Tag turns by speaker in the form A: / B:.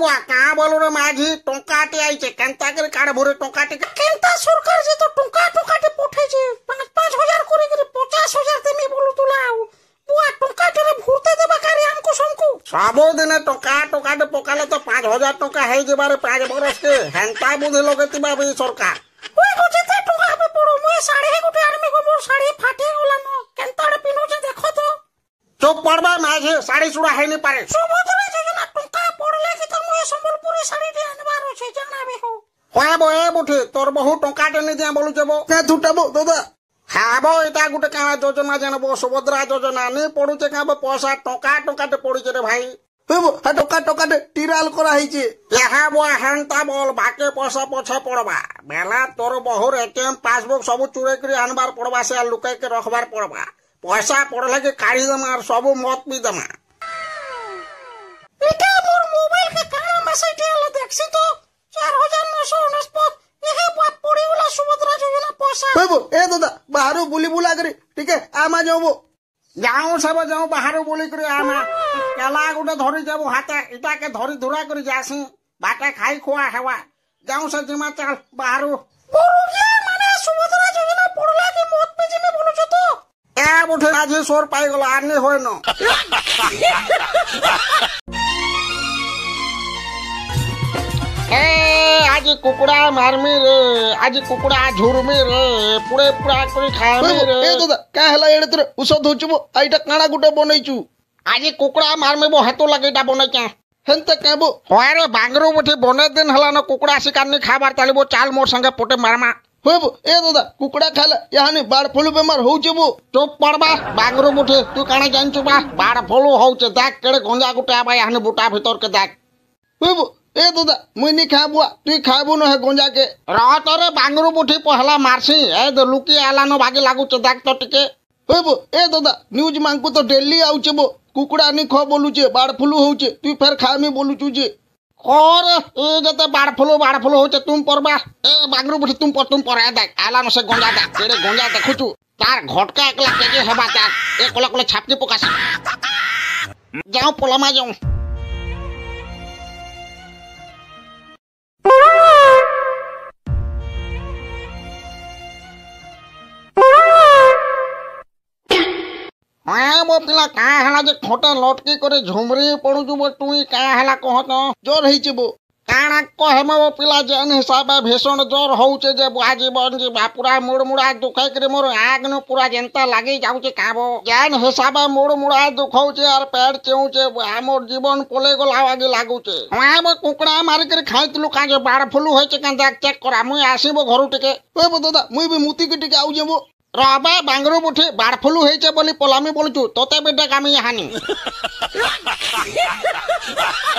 A: କାମୁଆ
B: କାଁ ବୋଲର ମାଝି ଟଙ୍କାଟେ ଆଇଛେ କେନ୍ତା କରି କାର୍ଡ ଭରେ ଟଙ୍କାଟେ
A: କେନ୍ତା ସରକାର ଯେ ତ ଟଙ୍କା ଟଙ୍କାଟେ ପଠେଇଛେ ପାଞ୍ଚ ପାଞ୍ଚ ହଜାର କରିକିରି ପଚାଶ ହଜାର ଦେମି ବୋଲୁଥିଲା ଆଉ ବୁଆ ଟଙ୍କାଟେରେ ଭୁର୍ତେ ଦେବା କାରି ଆମକୁ ସମକୁ
B: ସବୁଦିନେ ଟଙ୍କା ଟଙ୍କାଟେ ପକାଲେ ତ ପାଞ୍ଚ ହଜାର ଟଙ୍କା ହେଇଯିବାରେ ପାଞ୍ଚ ବରଷକେ ହେନ୍ତା ବୁଦ୍ଧି ଲଗେଇଥିବା ବି ସରକାର
A: ଯେତେ ଟଙ୍କା ହେବେ ପଡ଼ୁ ମୁଇଁ ଶାଢ଼ୀ ଗୋଟେ ଆଣିମି ଗୋ ମୋର ଶାଢ଼ୀ ଫାଟି ଗଲାନ କେନ୍ତା ଆଡ଼େ ପିନ୍ଧୁଛେ ଦେଖ ତ
B: ଚୁପ୍ ପଡ଼ବା ମାଝି ଶାଢ଼ୀ ଚୁଡ଼ା ହେଇନି ପାରେ ସୁଭଦ୍ରା ওয়া বো এ বুঠি তোর বহু টঙ্কা টেনে দিয়ে বলুছে বো কে ঝুটে বো দাদা হ্যাঁ বো এটা গোটে কাঁ যোজনা জানবো সুভদ্রা যোজনা নি পড়ুছে কাঁ বো পয়সা টঙ্কা টঙ্কাটে পড়ুছে রে ভাই টকা টকাটে টিরাল করা হয়েছে হ্যাঁ বো হ্যান্তা বল বাকে পয়সা পছে পড়বা বেলা তোর বহুর এটিএম পাসবুক সবু চুড়ে করে আনবার পড়বা সে লুকাইকে রখবার পড়বা পয়সা পড়লে কি কাড়ি দেমা আর সবু মত বি দেমা ବାହାରୁ ବୁଲି ବୁଲା କରି ଟିକେ ଆମା ଯାଉ ଯାଉ ସବ ଯାଉ ବାହାରୁ ବୁଲିକରି କରି ଆମା କେଲା ଗୋଟେ ଧରି ଯାବୁ ହାତେ ଇଟାକେ ଧରି ଧୁରା କରି ଯାସି ବାଟେ ଖାଇ ଖୁଆ ହେବା ଯାଉ ସେ ଜିମା ଚାଲ ବାହାରୁ ଏ ବୋଠେ ଆଜି ସୋର ପାଇଗଲା ଆନି ହୋଇନ ଏ आज कुकड़ा मार में रे आज कुकड़ा में रे पुड़े पुड़ा खा में रे ए दादा का हला एड़े तोर उसो धोचबो आइटा काणा गुटे बनैचु आज कुकड़ा मार में बो लगे डा हातो क्या हन हेनते कहबो रे बांगरो बठे बने दिन हला ना कुकड़ा शिकार शिकारनी खाबार तालिबो चाल मोर संगे पोटे मारमा होबो ए दादा कुकड़ा खाले यानी बाड़ फुलू बेमार होचबो चुप पड़बा बांगरो मुठे तू काणा जानचु बा बाड़ फुलू होचे दाग केड़े गंजा गुटे आबा यानी बुटा भीतर के दाग होबो এ দাদা মুই নি খাবো তুই খাবো নহে গঞ্জাকে রহ তোরে বাঙ্গুরু বুঠি পহলা মারছি এ দ লুকি আলানো ভাগে লাগুছে দেখ তো টিকে হইবো এ দাদা নিউজ মাঙ্কু তো ডেলি আউছে বো কুকুড়া নি খ বলুছে বাড় ফুলু হউছে তুই ফের খামি বলুছু যে কর এ যেতে বাড় ফুলু বাড় ফুলু হউছে তুম পরবা এ বাঙ্গুরু বুঠি তুম পর তুম পরে দেখ আলানো সে গঞ্জা দেখ সেরে গঞ্জা দেখুছু তার ঘটকা একলা কেজে হবা তার এ কলা কলা ছাপকে পকাছে যাও পোলামা যাও ମୋ ପିଲା କାଁ ହେଲା ଯେ ଖଟେ ଲଟକି କରି ଝୁମରି ପଡ଼ୁଛୁ ବୋ ତୁଇ କାଁ ହେଲା କହ ତ ଜୋର ହେଇଯିବୁ କାଣା କହେମ ମୋ ପିଲା ଯେନ୍ ହିସାବେ ଭୀଷଣ ଜୋର ହଉଛେ ଯେ ବୁହା ଜୀବନ ଯିବା ପୁରା ମୁଡ଼ମୁଡ଼ା ଦୁଖେଇକିରି ମୋର ଆଗନୁ ପୁରା ଯେନ୍ତା ଲାଗି ଯାଉଛେ କାଁବ ଯେନ୍ ହିସାବେ ମୁଡ଼ମୁଡ଼ା ଦୁଖଉଛେ ଆର୍ ପେଟ ଚେଉଛେ ଆମର୍ ଜୀବନ ପଲେଇ ଗଲା ବାଗି ଲାଗୁଛେ ହଁ ମୋ କୁକୁଡ଼ା ମାରିକିରି ଖାଇଥିଲୁ କାଁ ଯେ ବାଡ଼ ଫୁଲୁ ହେଇଛେ କାଁ ଦେଖ ଚେକ୍ କରା ମୁଇଁ ଆସିବ ଘରୁ ଟିକେ ହଏ ଦାଦା ମୁଇଁ ବି ମୁତିକି ଟିକେ ଆଉଛେ ମୋ রাবা বাঙ্গরু বুঠি বারফুলু হয়েছে বলে পলামি বলছু তোতে বেটে আমি হানি